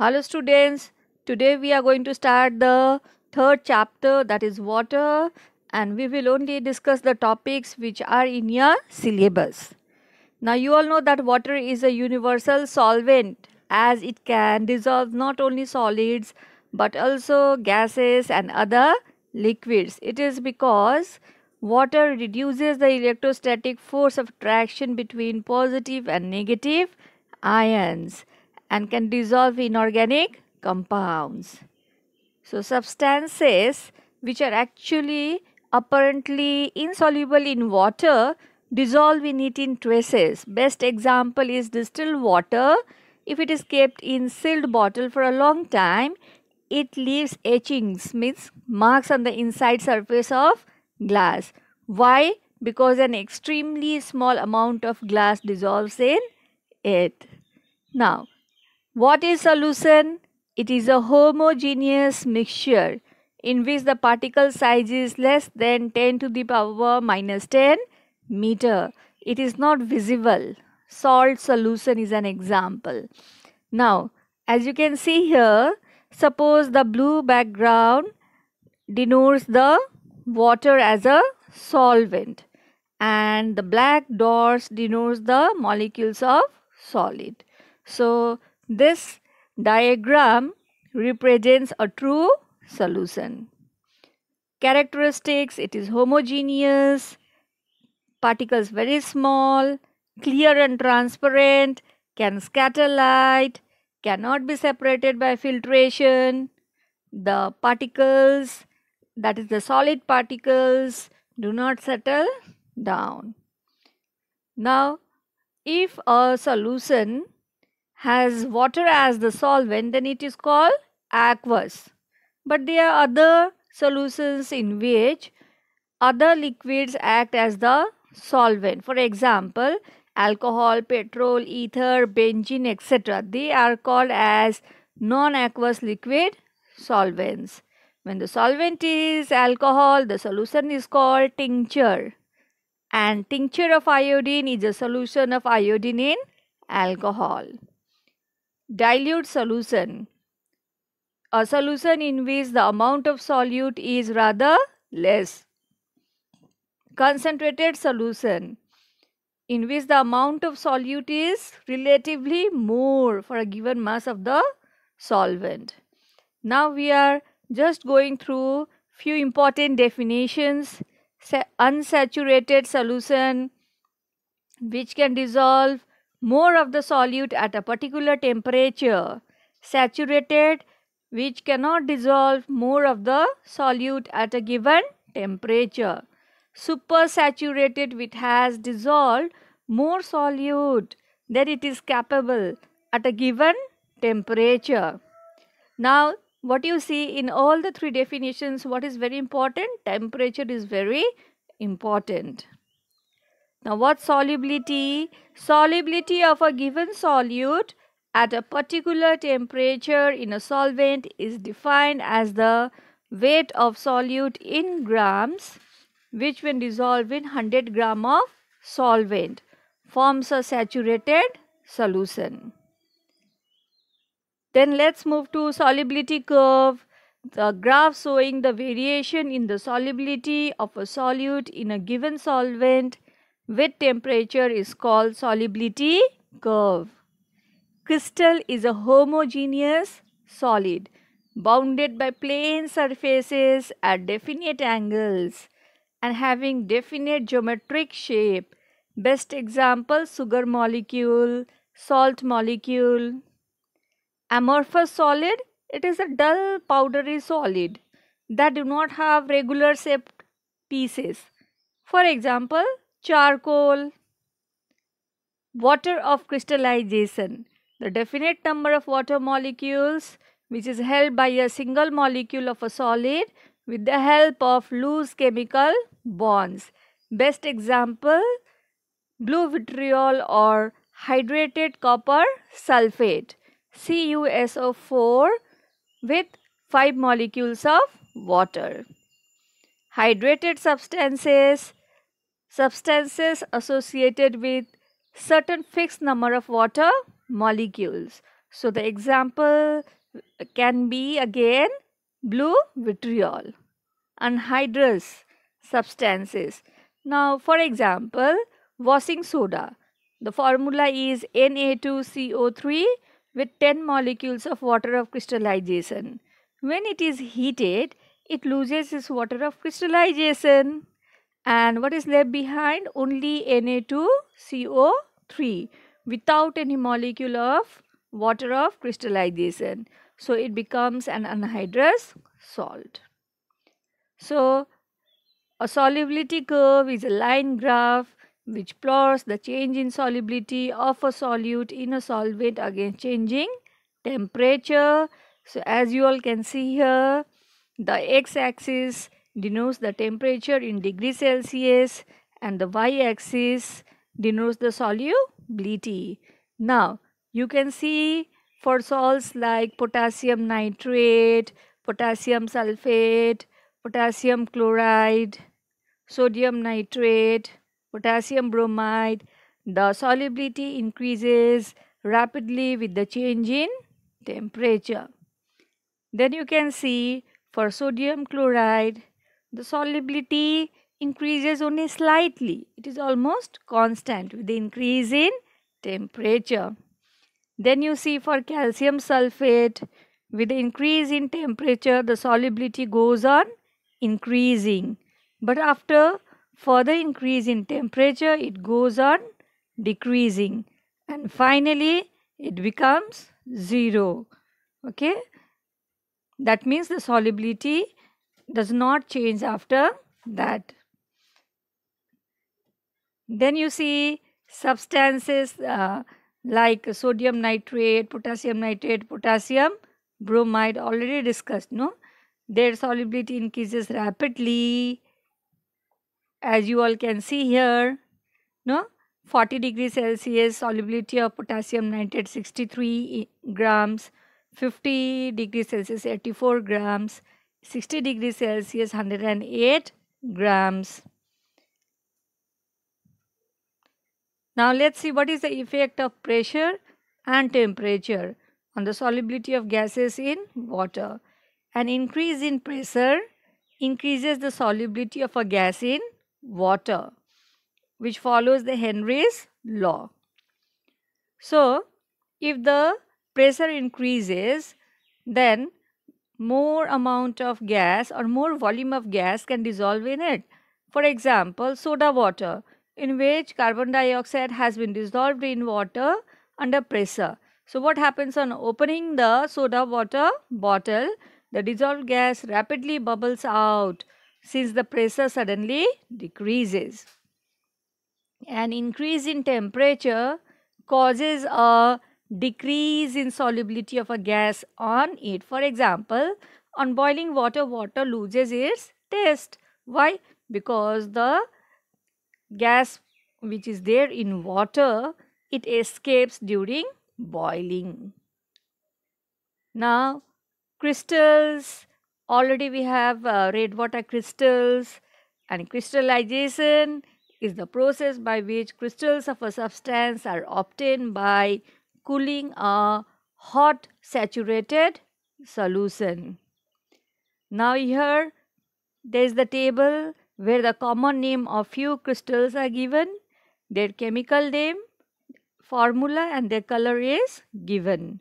Hello students, today we are going to start the third chapter that is water and we will only discuss the topics which are in your syllabus. Now you all know that water is a universal solvent as it can dissolve not only solids but also gases and other liquids. It is because water reduces the electrostatic force of attraction between positive and negative ions and can dissolve inorganic compounds. So substances which are actually apparently insoluble in water dissolve in it in traces. Best example is distilled water. If it is kept in sealed bottle for a long time, it leaves etchings, means marks on the inside surface of glass. Why? Because an extremely small amount of glass dissolves in it. Now, what is solution? It is a homogeneous mixture in which the particle size is less than 10 to the power minus 10 meter. It is not visible. Salt solution is an example. Now, as you can see here, suppose the blue background denotes the water as a solvent and the black dots denotes the molecules of solid. So, this diagram represents a true solution. Characteristics, it is homogeneous, particles very small, clear and transparent, can scatter light, cannot be separated by filtration. The particles, that is the solid particles, do not settle down. Now, if a solution has water as the solvent, then it is called aqueous. But there are other solutions in which other liquids act as the solvent. For example, alcohol, petrol, ether, benzene, etc. They are called as non-aqueous liquid solvents. When the solvent is alcohol, the solution is called tincture. And tincture of iodine is a solution of iodine in alcohol dilute solution a solution in which the amount of solute is rather less. Concentrated solution in which the amount of solute is relatively more for a given mass of the solvent. Now we are just going through few important definitions. Unsaturated solution which can dissolve more of the solute at a particular temperature. Saturated which cannot dissolve more of the solute at a given temperature. Supersaturated which has dissolved more solute than it is capable at a given temperature. Now what you see in all the three definitions what is very important? Temperature is very important. Now what solubility? Solubility of a given solute at a particular temperature in a solvent is defined as the weight of solute in grams which when dissolved in 100 gram of solvent forms a saturated solution. Then let's move to solubility curve. The graph showing the variation in the solubility of a solute in a given solvent with temperature is called solubility curve. Crystal is a homogeneous solid bounded by plane surfaces at definite angles and having definite geometric shape. Best example sugar molecule, salt molecule. Amorphous solid, it is a dull powdery solid that do not have regular shaped pieces. For example, charcoal, water of crystallization. The definite number of water molecules which is held by a single molecule of a solid with the help of loose chemical bonds. Best example, blue vitriol or hydrated copper sulfate CuSO4 with 5 molecules of water. Hydrated substances substances associated with certain fixed number of water molecules. So the example can be again blue vitriol, anhydrous substances. Now for example, washing soda. The formula is Na2CO3 with 10 molecules of water of crystallization. When it is heated, it loses its water of crystallization and what is left behind only Na2CO3 without any molecule of water of crystallization so it becomes an anhydrous salt so a solubility curve is a line graph which plots the change in solubility of a solute in a solvent against changing temperature so as you all can see here the x-axis denotes the temperature in degrees Celsius and the y-axis denotes the solubility. Now, you can see for salts like potassium nitrate, potassium sulfate, potassium chloride, sodium nitrate, potassium bromide, the solubility increases rapidly with the change in temperature. Then you can see for sodium chloride, the solubility increases only slightly. It is almost constant with the increase in temperature. Then you see for calcium sulfate, with the increase in temperature, the solubility goes on increasing. But after further increase in temperature, it goes on decreasing. And finally, it becomes zero. Okay. That means the solubility does not change after that. Then you see substances uh, like sodium nitrate, potassium nitrate, potassium bromide already discussed, no? Their solubility increases rapidly as you all can see here, no? 40 degrees Celsius solubility of potassium nitrate 63 grams, 50 degrees Celsius 84 grams, 60 degree Celsius 108 grams. Now let's see what is the effect of pressure and temperature on the solubility of gases in water. An increase in pressure increases the solubility of a gas in water which follows the Henry's law. So, if the pressure increases then more amount of gas or more volume of gas can dissolve in it. For example, soda water, in which carbon dioxide has been dissolved in water under pressure. So, what happens on opening the soda water bottle? The dissolved gas rapidly bubbles out since the pressure suddenly decreases. An increase in temperature causes a decrease in solubility of a gas on it. For example, on boiling water, water loses its taste. Why? Because the gas which is there in water, it escapes during boiling. Now, crystals, already we have uh, red water crystals and crystallization is the process by which crystals of a substance are obtained by cooling a hot saturated solution. Now here there is the table where the common name of few crystals are given, their chemical name, formula and their color is given.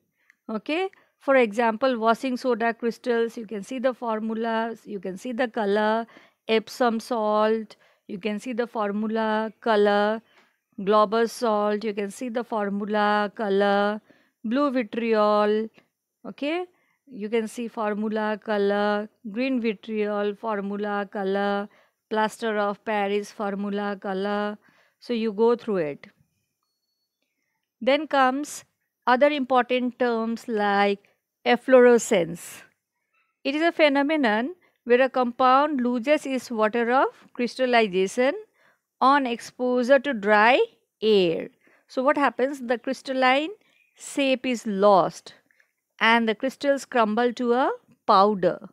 Okay. For example, washing soda crystals, you can see the formulas, you can see the color, Epsom salt, you can see the formula, color, Glauber salt, you can see the formula, color, blue vitriol, okay. You can see formula, color, green vitriol, formula, color, plaster of Paris, formula, color. So you go through it. Then comes other important terms like efflorescence. It is a phenomenon where a compound loses its water of crystallization on exposure to dry air. So what happens? The crystalline shape is lost and the crystals crumble to a powder.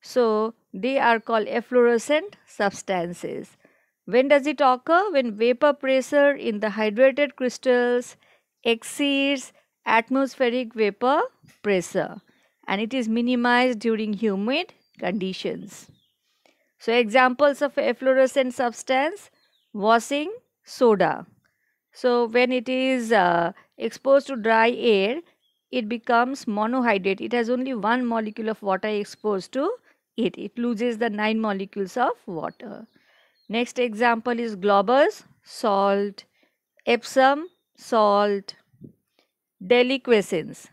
So they are called efflorescent substances. When does it occur? When vapor pressure in the hydrated crystals exceeds atmospheric vapor pressure and it is minimized during humid conditions. So examples of efflorescent substance washing soda. So when it is uh, exposed to dry air, it becomes monohydrate. It has only one molecule of water exposed to it. It loses the nine molecules of water. Next example is globus, salt, Epsom, salt, deliquescence.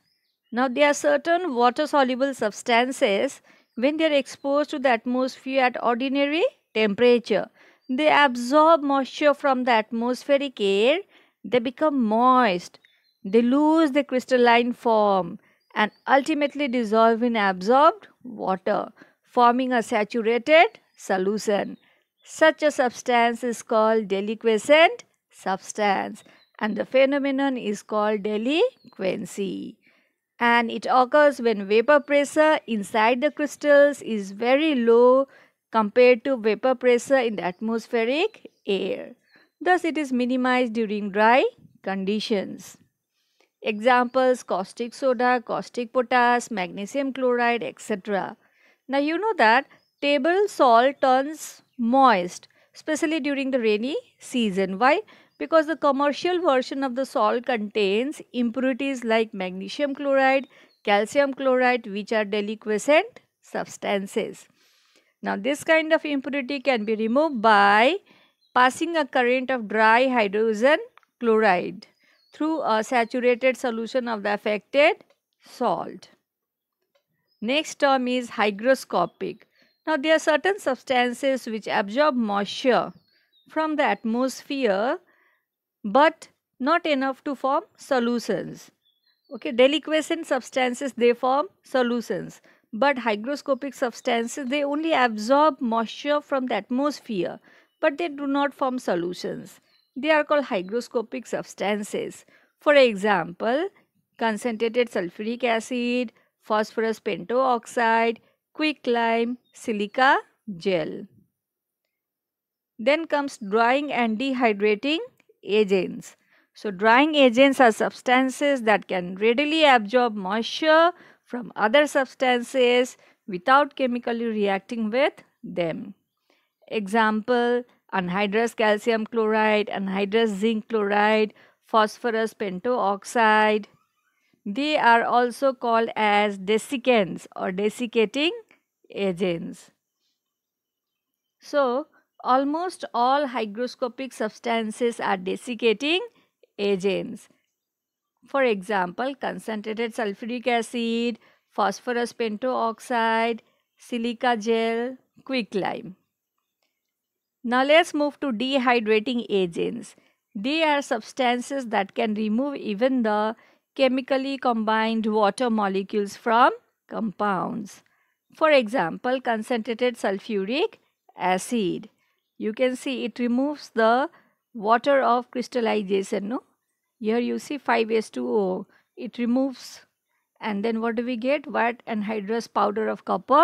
Now there are certain water-soluble substances when they are exposed to the atmosphere at ordinary temperature they absorb moisture from the atmospheric air. They become moist. They lose their crystalline form and ultimately dissolve in absorbed water, forming a saturated solution. Such a substance is called deliquescent substance and the phenomenon is called deliquency. And it occurs when vapor pressure inside the crystals is very low compared to vapor pressure in the atmospheric air. Thus, it is minimized during dry conditions. Examples caustic soda, caustic potash, magnesium chloride, etc. Now, you know that table salt turns moist, especially during the rainy season. Why? Because the commercial version of the salt contains impurities like magnesium chloride, calcium chloride, which are deliquescent substances. Now this kind of impurity can be removed by passing a current of dry hydrogen chloride through a saturated solution of the affected salt. Next term is hygroscopic. Now there are certain substances which absorb moisture from the atmosphere but not enough to form solutions. Okay, deliquescent substances they form solutions. But hygroscopic substances, they only absorb moisture from the atmosphere, but they do not form solutions. They are called hygroscopic substances. For example, concentrated sulfuric acid, phosphorus pentoxide, quicklime, silica gel. Then comes drying and dehydrating agents. So drying agents are substances that can readily absorb moisture from other substances without chemically reacting with them. Example anhydrous calcium chloride, anhydrous zinc chloride, phosphorus pentoxide. They are also called as desiccants or desiccating agents. So, almost all hygroscopic substances are desiccating agents. For example, concentrated sulfuric acid, phosphorus pentoxide, silica gel, quicklime. Now let's move to dehydrating agents. They are substances that can remove even the chemically combined water molecules from compounds. For example, concentrated sulfuric acid. You can see it removes the water of crystallization no? here you see 5s2o it removes and then what do we get white anhydrous powder of copper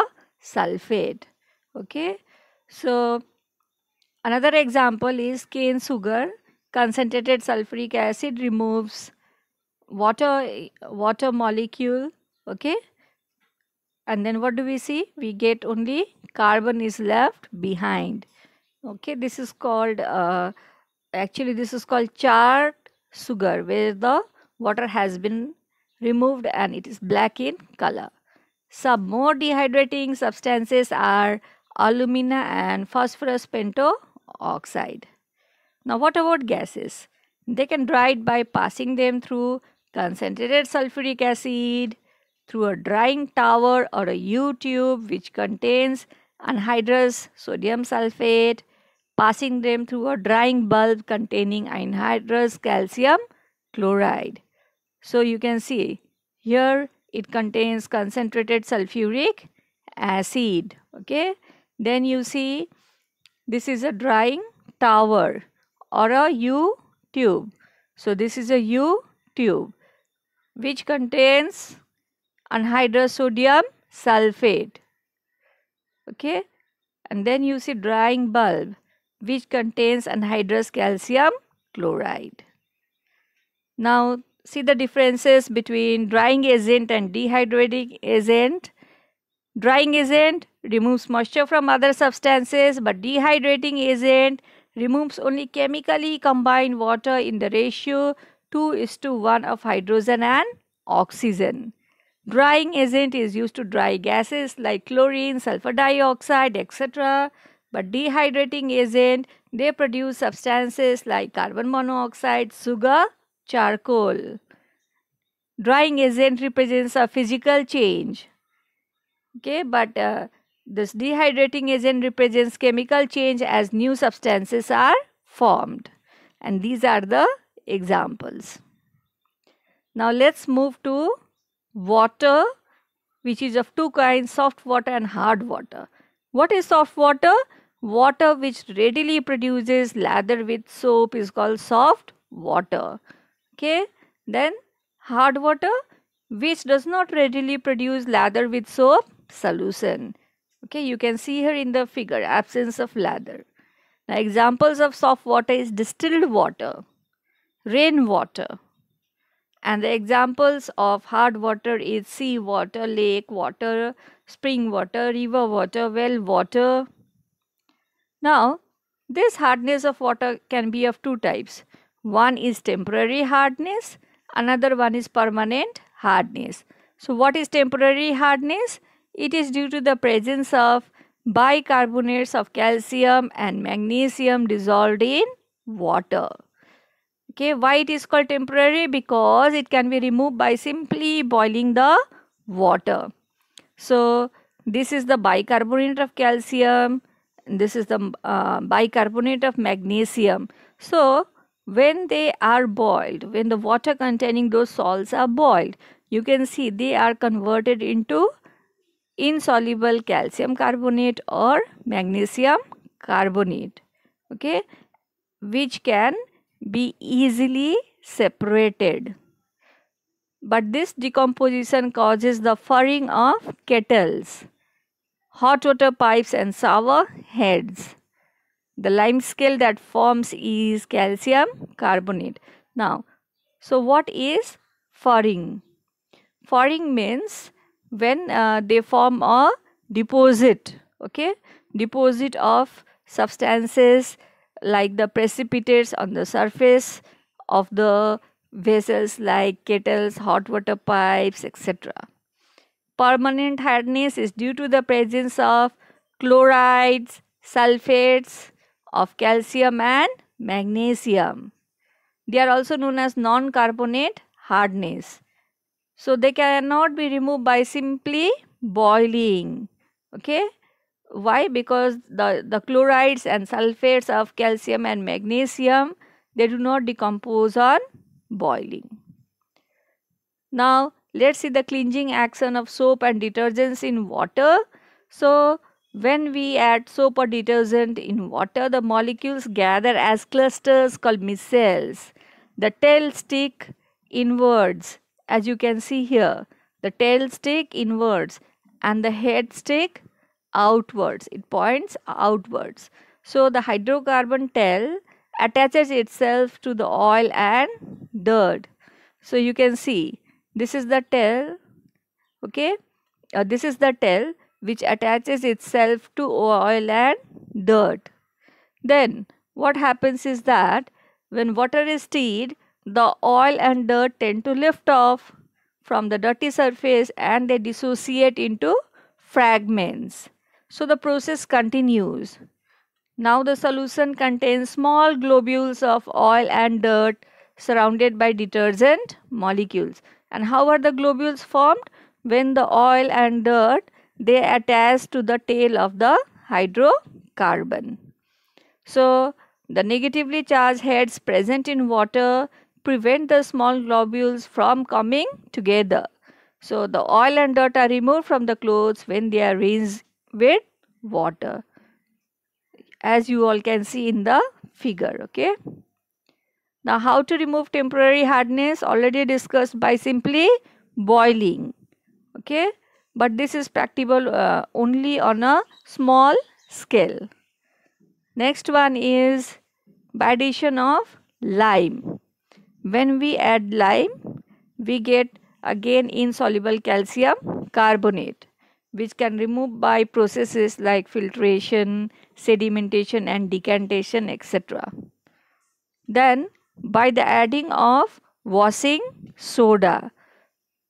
sulfate okay so another example is cane sugar concentrated sulfuric acid removes water water molecule okay and then what do we see we get only carbon is left behind okay this is called uh, actually this is called char sugar where the water has been removed and it is black in color. Some more dehydrating substances are alumina and phosphorus pentoxide. Now what about gases? They can dry it by passing them through concentrated sulfuric acid, through a drying tower or a U-tube which contains anhydrous sodium sulfate passing them through a drying bulb containing anhydrous calcium chloride. So you can see here it contains concentrated sulfuric acid. Okay. Then you see this is a drying tower or a U tube. So this is a U tube which contains anhydrous sodium sulfate. Okay. And then you see drying bulb which contains anhydrous calcium chloride. Now see the differences between drying agent and dehydrating agent. Drying agent removes moisture from other substances but dehydrating agent removes only chemically combined water in the ratio 2 is to 1 of hydrogen and oxygen. Drying agent is used to dry gases like chlorine, sulfur dioxide, etc. But dehydrating agent, they produce substances like carbon monoxide, sugar, charcoal. Drying agent represents a physical change. Okay, but uh, this dehydrating agent represents chemical change as new substances are formed. And these are the examples. Now let's move to water which is of two kinds soft water and hard water. What is soft water? Water which readily produces lather with soap is called soft water. Okay. Then hard water which does not readily produce lather with soap solution. Okay. You can see here in the figure absence of lather. Now examples of soft water is distilled water, rain water. And the examples of hard water is sea water, lake water, spring water, river water, well water, now, this hardness of water can be of two types. One is temporary hardness, another one is permanent hardness. So, what is temporary hardness? It is due to the presence of bicarbonates of calcium and magnesium dissolved in water. Okay, why it is called temporary? Because it can be removed by simply boiling the water. So, this is the bicarbonate of calcium this is the uh, bicarbonate of magnesium. So, when they are boiled, when the water containing those salts are boiled, you can see they are converted into insoluble calcium carbonate or magnesium carbonate, okay, which can be easily separated. But this decomposition causes the furring of kettles hot water pipes and shower heads. The limescale that forms is calcium carbonate. Now, so what is furring? Furring means when uh, they form a deposit, okay, deposit of substances like the precipitates on the surface of the vessels like kettles, hot water pipes, etc. Permanent hardness is due to the presence of chlorides, sulfates of calcium and magnesium. They are also known as non-carbonate hardness. So they cannot be removed by simply boiling. Okay. Why? Because the, the chlorides and sulfates of calcium and magnesium, they do not decompose on boiling. Now, Let's see the cleansing action of soap and detergents in water. So, when we add soap or detergent in water, the molecules gather as clusters called micelles. The tail stick inwards, as you can see here. The tail stick inwards and the head stick outwards. It points outwards. So, the hydrocarbon tail attaches itself to the oil and dirt. So, you can see this is the tail okay uh, this is the tail which attaches itself to oil and dirt then what happens is that when water is teed, the oil and dirt tend to lift off from the dirty surface and they dissociate into fragments so the process continues now the solution contains small globules of oil and dirt surrounded by detergent molecules and how are the globules formed? When the oil and dirt, they attach to the tail of the hydrocarbon. So, the negatively charged heads present in water prevent the small globules from coming together. So, the oil and dirt are removed from the clothes when they are rinsed with water as you all can see in the figure okay now how to remove temporary hardness already discussed by simply boiling. Okay. But this is practicable uh, only on a small scale. Next one is by addition of lime. When we add lime, we get again insoluble calcium carbonate which can remove by processes like filtration, sedimentation and decantation etc. Then by the adding of washing soda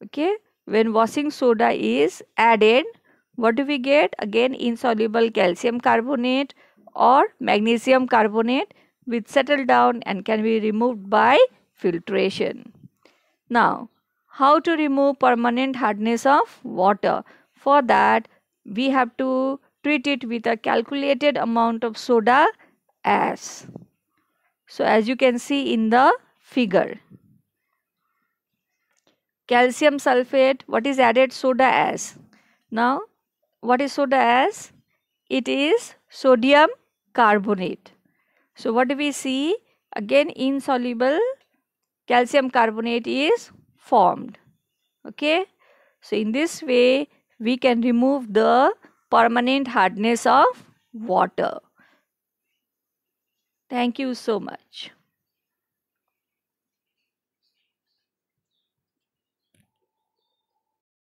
okay when washing soda is added what do we get again insoluble calcium carbonate or magnesium carbonate which settle down and can be removed by filtration now how to remove permanent hardness of water for that we have to treat it with a calculated amount of soda as so, as you can see in the figure, calcium sulfate, what is added? Soda as. Now, what is soda as? It is sodium carbonate. So, what do we see? Again, insoluble calcium carbonate is formed. Okay. So, in this way, we can remove the permanent hardness of water. Thank you so much.